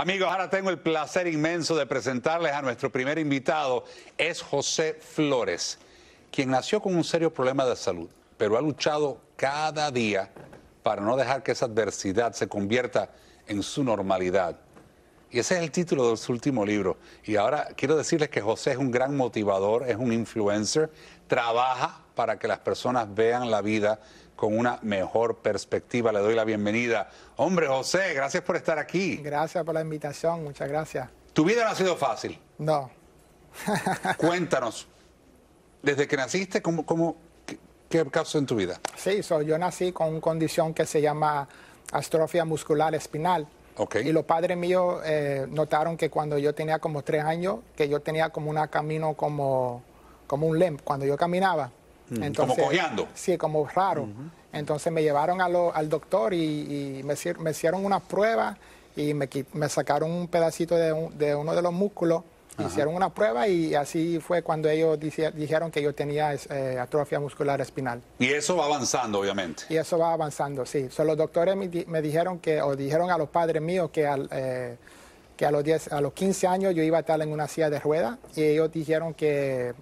Amigos, ahora tengo el placer inmenso de presentarles a nuestro primer invitado. Es José Flores, quien nació con un serio problema de salud, pero ha luchado cada día para no dejar que esa adversidad se convierta en su normalidad. Y ese es el título de su último libro. Y ahora quiero decirles que José es un gran motivador, es un influencer, trabaja para que las personas vean la vida con una mejor perspectiva. Le doy la bienvenida. Hombre, José, gracias por estar aquí. Gracias por la invitación, muchas gracias. Tu vida no ha sido fácil. No. Cuéntanos, desde que naciste, ¿cómo, qué, pasó en tu vida? Sí, yo nací con una condición que se llama astrofia muscular espinal y los padres míos eh, notaron que cuando yo tenía como tres años, que yo tenía como un camino como, como un lem, cuando yo caminaba. como cojeando. Sí, como raro. Entonces me llevaron al doctor y, me, hicieron unas pruebas y me, sacaron un pedacito de uno de los músculos Hicieron una prueba y así fue cuando ellos dijeron que yo tenía eh, atrofia muscular espinal. Y eso va avanzando, obviamente. Y eso va avanzando, sí. los doctores me, dijeron que, o dijeron a los padres míos que eh, que a los, a los 15 años yo iba a estar en una silla de ruedas y ellos dijeron que,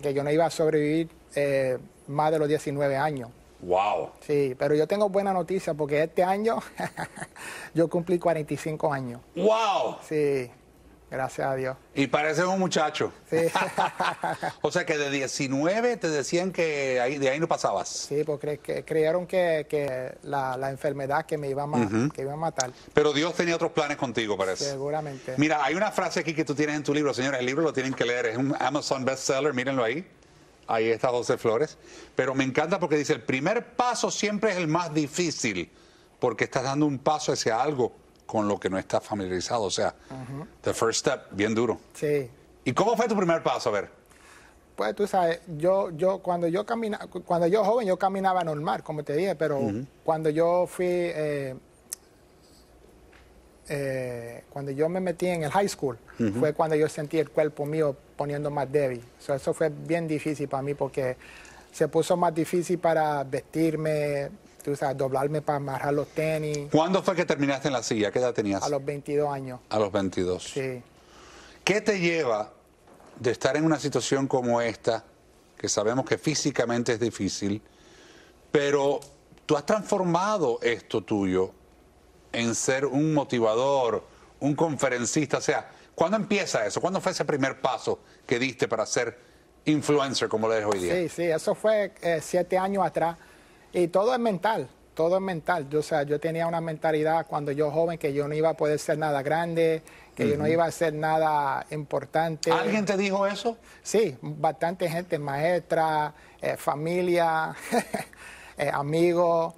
que yo no iba a sobrevivir eh, más de los 19 años. ¡Wow! Sí, pero yo tengo buena noticia porque este año yo cumplí 45 años. ¡Wow! Sí. Gracias a Dios. Y pareces un muchacho. Sí. o sea que de 19 te decían que de ahí no pasabas. Sí, porque pues creyeron que, la, enfermedad que me iba, a a matar. Pero Dios tenía otros planes contigo, parece. Seguramente. Mira, hay una frase aquí que tú tienes en tu libro, señores. El libro lo tienen que leer. Es un Amazon bestseller, mírenlo ahí. Ahí está 12 Flores. Pero me encanta porque dice, el primer paso siempre es el más difícil, porque estás dando un paso hacia algo con lo que no está familiarizado. O sea, el the first step, bien duro. Sí. ¿Y cómo fue tu primer paso? A ver. Pues tú sabes, yo, yo, cuando yo caminaba, cuando yo joven, yo caminaba normal, como te dije, pero cuando yo fui, eh, eh, cuando yo me metí en el high school, fue cuando yo sentí el cuerpo mío poniendo más débil. eso fue bien difícil para mí porque se puso más difícil para vestirme, tú sabes, doblarme para amarrar los tenis. ¿Cuándo fue que terminaste en la silla? ¿Qué edad tenías? A los 22 años. A los 22. Sí. ¿Qué te lleva de estar en una situación como esta, que sabemos que físicamente es difícil, pero tú has transformado esto tuyo en ser un motivador, un conferencista, o sea, ¿cuándo empieza eso? ¿Cuándo fue ese primer paso que diste para ser influencer como lo dejo hoy día? Sí, sí, eso fue eh, siete años atrás. Y todo es mental, todo es mental. Yo, o sea, yo tenía una mentalidad cuando yo joven que yo no iba a poder ser nada grande, que yo no iba a ser nada importante. ¿Alguien te dijo eso? Sí, bastante gente, maestra, eh, familia, eh, amigos.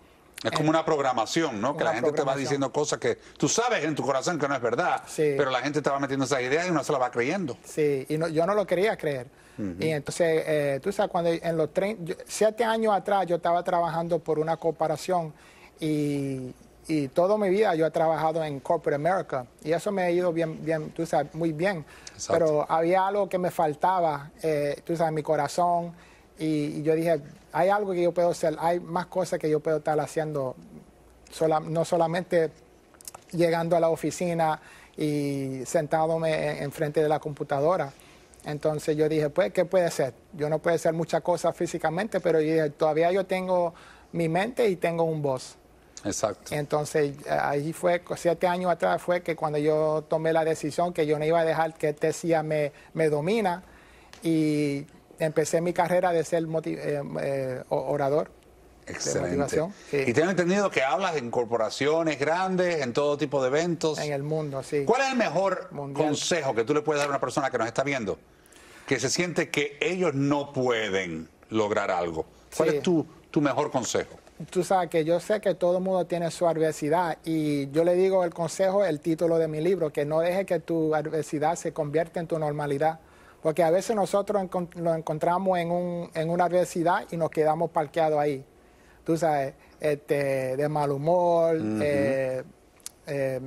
Es como una programación, ¿no? que la gente te va diciendo cosas que tú sabes en tu corazón que no es verdad, pero la gente te va metiendo esas ideas y uno se la va creyendo. Sí, y yo no lo quería creer. Y entonces, eh, tú sabes, cuando en los 37 siete años atrás yo estaba trabajando por una corporación y, y toda mi vida yo he trabajado en Corporate America y eso me ha ido bien, bien tú sabes, muy bien. Pero había algo que me faltaba, eh, tú sabes, en mi corazón y yo dije, hay algo que yo puedo hacer, hay más cosas que yo puedo estar haciendo, no solamente llegando a la oficina y sentándome enfrente de la computadora. Entonces yo dije, pues, ¿qué puede ser? Yo no puedo hacer muchas cosas físicamente, pero todavía yo tengo mi mente y tengo un voz. Exacto. Entonces eh, ahí fue, siete años atrás fue que cuando yo tomé la decisión que yo no iba a dejar que este me, me domina y empecé mi carrera de ser eh, eh, orador. Excelente. Y tengo entendido que hablas en corporaciones grandes, en todo tipo de eventos. En el mundo, sí. ¿Cuál es el mejor consejo que tú le puedes dar a una persona que nos está viendo? Que se siente que ellos no pueden lograr algo. ¿Cuál es tu, mejor consejo? Tú sabes que yo sé que todo el mundo tiene su adversidad y yo le digo el consejo, el título de mi libro, que no deje que tu adversidad se convierta en tu normalidad. Porque a veces nosotros nos encontramos en, un, una adversidad y nos quedamos parqueados ahí. Tú sabes, este, de mal humor, eh, eh,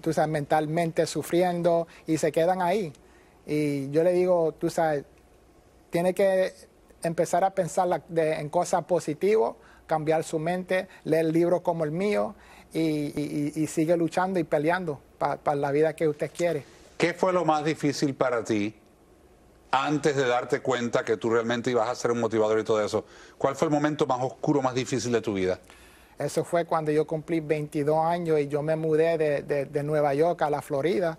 tú sabes, mentalmente sufriendo y se quedan ahí. Y yo le digo, tú sabes, tiene que empezar a pensar en cosas positivas, cambiar su mente, leer libros como el mío y, sigue luchando y peleando para la vida que usted quiere. ¿Qué fue lo más difícil para ti antes de darte cuenta que tú realmente ibas a ser un motivador y todo eso. ¿Cuál fue el momento más oscuro, más difícil de tu vida? Eso fue cuando yo cumplí 22 años y yo me mudé de, Nueva York a la Florida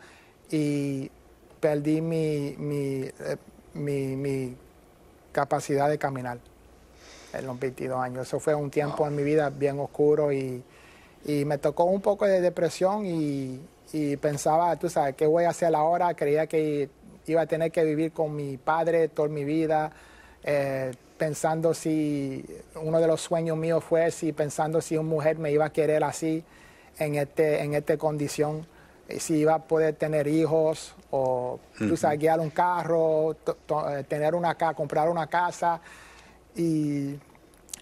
y perdí mi, eh, capacidad de caminar en los 22 años. Eso fue un tiempo en mi vida bien oscuro y, me tocó un poco de depresión y, y pensaba, tú sabes, ¿qué voy a hacer ahora? Creía que iba a tener que vivir con mi padre toda mi vida, eh, pensando si uno de los sueños míos fue si pensando si una mujer me iba a querer así, en, este, en esta condición, eh, si iba a poder tener hijos o INCLUSO guiar un carro, eh, tener una casa, comprar una casa. Y,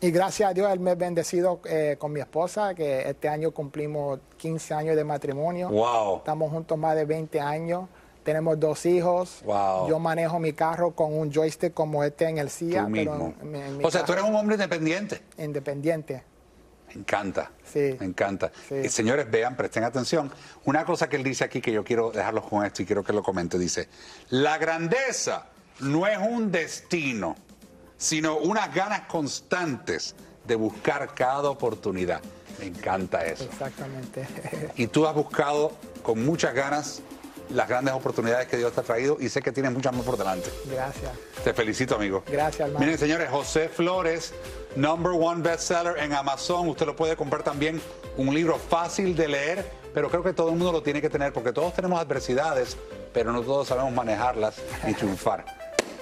gracias a Dios Él me ha bendecido con mi esposa, que este año cumplimos 15 años de matrimonio. Estamos juntos más de 20 años. Tenemos dos hijos. Yo manejo mi carro con un joystick como este en el CIA. o sea, tú eres un hombre independiente. Independiente. Me encanta. Sí. Me encanta. Eh, señores, vean, presten atención. Una cosa que él dice aquí que yo quiero dejarlo con esto y quiero que lo comente. Dice, la grandeza no es un destino, sino unas ganas constantes de buscar cada oportunidad. Me encanta eso. Exactamente. Y tú has buscado con muchas ganas las grandes oportunidades que Dios te ha traído y sé que tienes muchas más por delante. Gracias. Te felicito, amigo. Gracias, hermano. Miren, señores, José Flores, number one bestseller en Amazon. Usted lo puede comprar también. Un libro fácil de leer, pero creo que todo el mundo lo tiene que tener porque todos tenemos adversidades, pero no todos sabemos manejarlas y triunfar.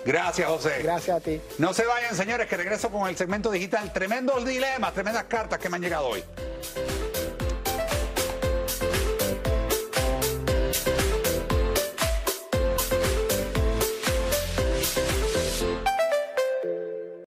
Gracias, José. Gracias a ti. No se vayan, señores, que regreso con el segmento digital. Tremendos dilemas, tremendas cartas que me han llegado hoy.